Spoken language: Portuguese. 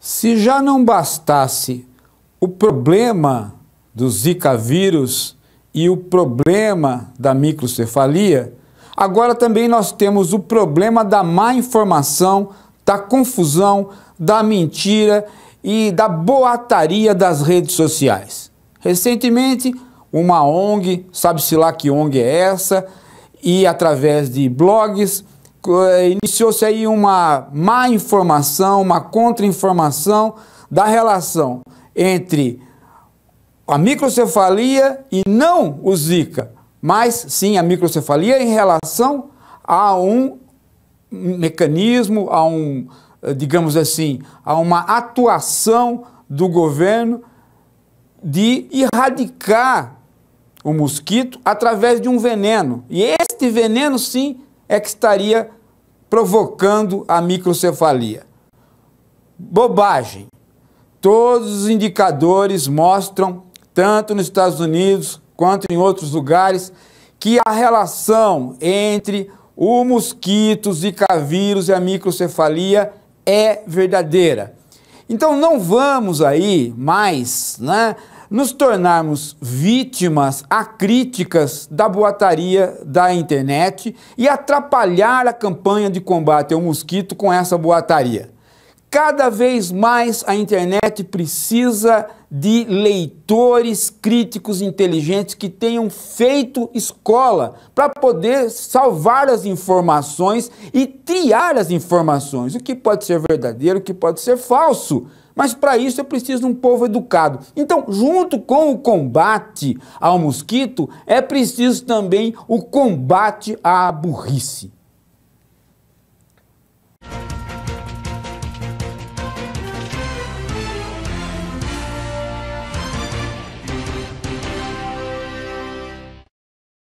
Se já não bastasse o problema do Zika vírus e o problema da microcefalia, agora também nós temos o problema da má informação, da confusão, da mentira e da boataria das redes sociais. Recentemente, uma ONG, sabe-se lá que ONG é essa, e através de blogs, eh, iniciou-se aí uma má informação, uma contra-informação da relação entre a microcefalia e não o Zika, mas sim a microcefalia em relação a um mecanismo, a um, eh, digamos assim, a uma atuação do governo de erradicar o mosquito através de um veneno. E este veneno, sim, é que estaria provocando a microcefalia. Bobagem. Todos os indicadores mostram, tanto nos Estados Unidos quanto em outros lugares, que a relação entre o mosquito, zika vírus e a microcefalia é verdadeira. Então não vamos aí mais né, nos tornarmos vítimas a críticas da boataria da internet e atrapalhar a campanha de combate ao mosquito com essa boataria. Cada vez mais a internet precisa de leitores críticos inteligentes que tenham feito escola para poder salvar as informações e triar as informações, o que pode ser verdadeiro, o que pode ser falso. Mas para isso é preciso um povo educado. Então, junto com o combate ao mosquito, é preciso também o combate à burrice.